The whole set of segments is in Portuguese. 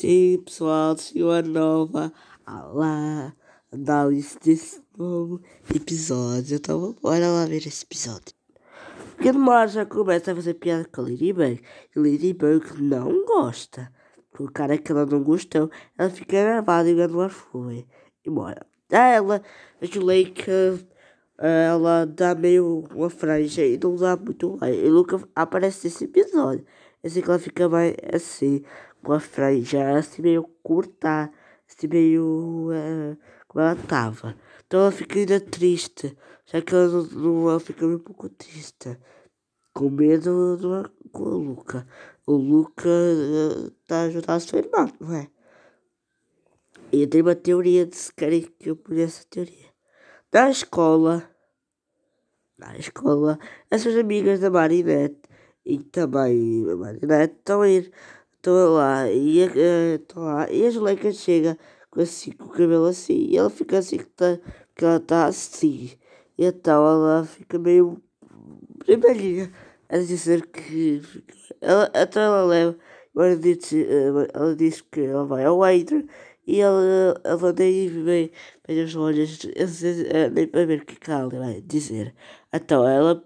Sim, pessoal, senhora nova. Olá, análise desse novo episódio. Então, bora lá ver esse episódio. Pequeno Mar já começa a fazer piada com a Ladybug. E Ladybug não gosta. Com o cara que ela não gostou, ela fica nervada e o ar foi embora. A ela, a Juleika ela dá meio uma franja e não dá muito mais. E nunca aparece nesse episódio. É assim que ela fica mais assim, com a franja assim meio curta, assim meio. Eh, como ela tava. Então ela fica ainda triste. Já que ela, não, ela fica um pouco triste. Com medo do, com o Luca. O Luca uh, tá ajudando a sua irmã, não é? E eu tenho uma teoria desse cara que eu conheço essa teoria da escola, na escola, essas amigas da Marinette e também a Marinette estão a ir, estão lá e, uh, lá, e a eh, Juleika chega com, assim, com o cabelo assim e ela fica assim que tá, porque ela está assim. E então ela fica meio vermelhinha a dizer que ela, então ela leva, ela diz, eh, ela diz que ela vai ao Waiter e eh, eu, eu, eu vem bem minhas olhas, nem para ver o que é ela vai dizer. Então ela,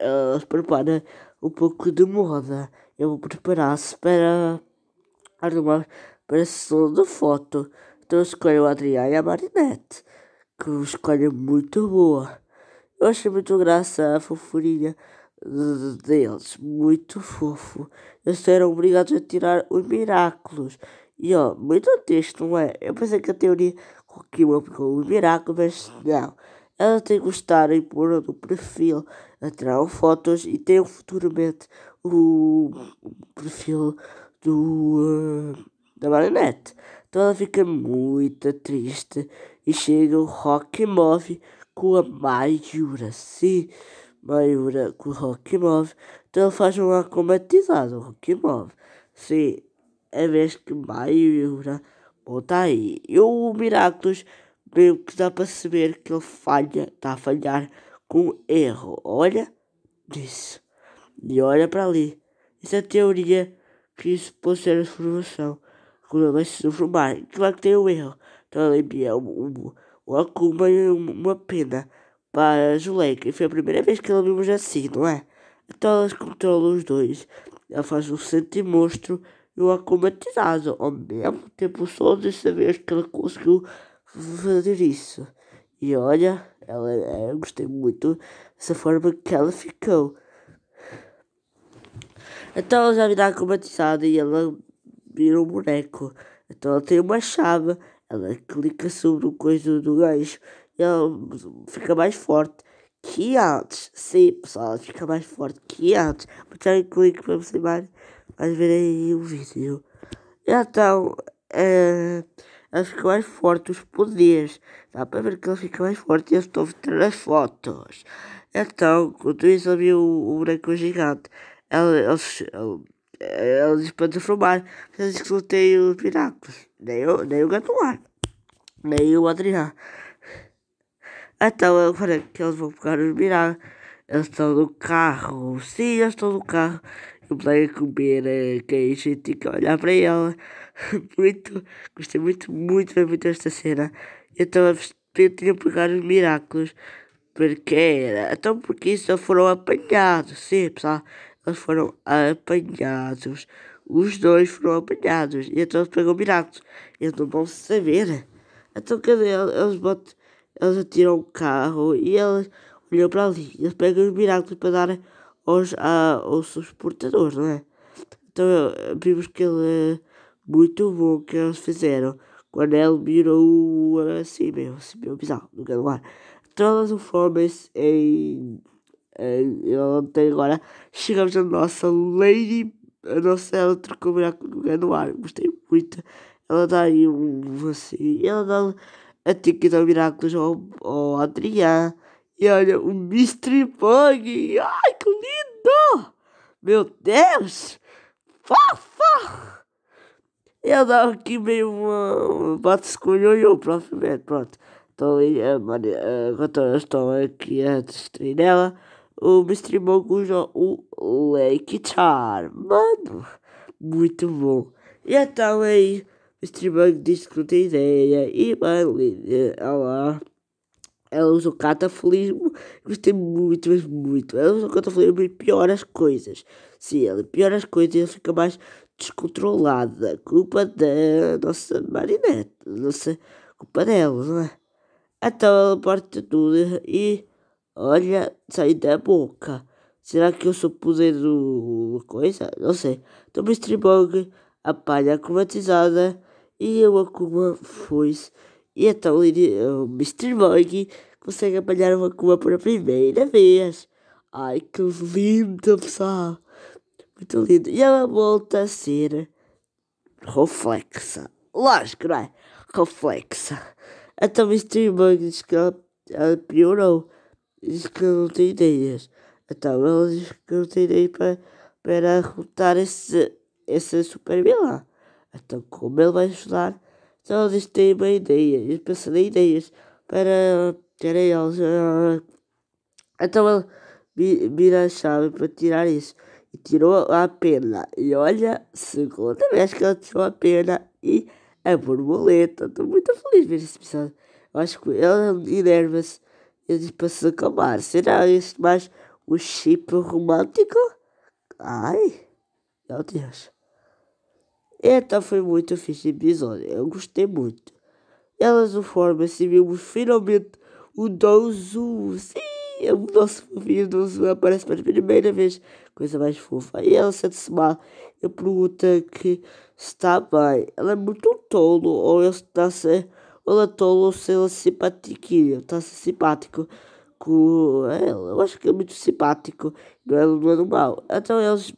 ela prepara um pouco de moda. Eu vou preparar-se para arrumar para a sessão de foto. Então escolhe escolho o Adriano e a Marinette, que escolhe muito boa. Eu achei muito graça a fofurinha deles, muito fofo. Eles serão obrigados a tirar os miraculos e ó, muito triste, não é? Eu pensei que a teoria com que eu ficou um miracle, mas não. Ela tem gostado em pôr no perfil, atraram fotos e tem futuramente o perfil do uh, da marionete. Então ela fica muito triste e chega o Rock Move com a maiura sim, maiura com o Rock Move. Então ela faz um acromatizado, o Rock Move, sim é vez que Maio volta tá aí. e o Miraculous meio que dá para saber que ele falha, está a falhar com erro. Olha disso. E olha para ali. Essa é teoria que isso pode ser a formação. Quando vai se formar, claro que tem um erro. Então ele envia um, um, um e uma pena para Zuleika. E foi a primeira vez que ela vimos assim, não é? Então elas controlam os dois. Ela faz um sentimostro monstro eu aclimatizado. Ao mesmo tempo, só de saber que ela conseguiu fazer isso. E olha, ela, eh, eu gostei muito dessa forma que ela ficou. Então ela já virá aclimatizada e ela vira um boneco. Então ela tem uma chave, ela clica sobre o coisa do gajo e ela fica mais forte que antes. Sim, pessoal, fica mais forte que antes. Vou deixar um link para vocês mais, mais verem o vídeo. Então, é, eh, ela fica mais forte, os poderes. Dá para ver que ela fica mais forte eu estou vendo as fotos. Então, quando isso eu vi o, o buraco gigante, ela, ela, ela, ela diz para transformar. Mas eu escutei os piracos, nem o, nem o Gatuar, nem o Adriano. Então eu falei que eles vão pegar os mirar. Eles estão no carro. Sim, eles estão no carro. Eu falei comer é, queijo e tinha que olhar para ela. muito, gostei muito, muito, muito, muito desta cena. Então eu tinha que pegar os miraculos. Porque era. Então porque isso foram apanhados. Sim, pessoal. Eles foram apanhados. Os dois foram apanhados. E então eles pegam miraculos. Eles não vão saber. Então cadê eles botam eles atiram o carro e elas olham para ali. Eles pegam os binoculos para dar aos, a, aos seus portadores, não é? Então vimos que ele é muito bom que eles fizeram. Quando ele virou assim mesmo, assim mesmo bizarro, no lugar. Então elas formam-se em, em. Eu não tenho agora. Chegamos a nossa Lady. A nossa ela trocou o buraco no lugar no ar. Gostei muito. Ela dá aí um assim. Ela dá a Tiquita Miraculous o ao Adrián. E olha, o Mystery Bug. Ai, que lindo! Meu Deus! Fofa! Eu dava aqui meio uma, bate-escolho e o próprio método. Pronto. Então, a Maria, enquanto eu estou aqui a destruir dela, o Mystery Bug usa o Lake Charm. Mano, muito bom. E então aí... É streamando que não tem ideia. E, mano, olha lá. usa o cataflismo, gostei muito, mas muito. usa o cataflismo e piora as coisas. Se ela piora as coisas, ela fica mais descontrolada. Culpa da nossa não nossa culpa dela, não é? Então ela parte tudo e olha, sai da boca. Será que eu sou poder do coisa? Não sei. Toma então, streaming, a palha cromatizada e o Akuma foi-se. E então ele, o Mr. Mog consegue apanhar o Akuma pela primeira vez. Ai, que lindo, pessoal! Muito lindo. E ela volta a ser reflexa. Lógico, não é? Reflexa. Então Mr. Mog diz que ela, ela piorou. Diz que não tem ideias. Então ela diz que não tem ideias para, para derrotar esse, esse super vilão. Então, como ele vai estudar, então eles têm uma ideia, eles pensam em ideias para terem eles. Ah, então ele vira a chave para tirar isso. E tirou a pena. E olha, segunda vez que ele tirou a pena e a borboleta. Estou muito feliz ver esse episódio. Eu acho que ele enerva-se. Ele diz para se acalmar. Será isso mais um chip romântico? Ai, meu Deus. Eita, foi muito fixe episódio, eu gostei muito. Elas o formam se vimos finalmente o Donzu. Sim, é o nosso fofinho Donzu aparece pela primeira vez, coisa mais fofa. E ela sente-se mal e pergunta que está bem. Ela é muito tolo, ou ele está se... Ela é tolo, ou se ela é simpatiquinha, está simpático com ela. Eu acho que é muito simpático, não é, não é normal. Então eles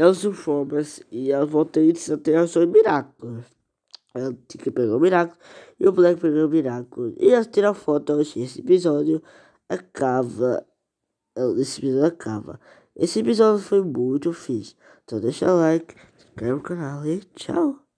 as formas e as volteiras da Terra Miraculous. Ela tinha Tica pegou o Miraculous e o Black pegou o Miraculous. E eles tiram foto esse episódio acaba. Esse episódio acaba. Esse episódio foi muito fixe. Então deixa o like, inscreve no canal e tchau.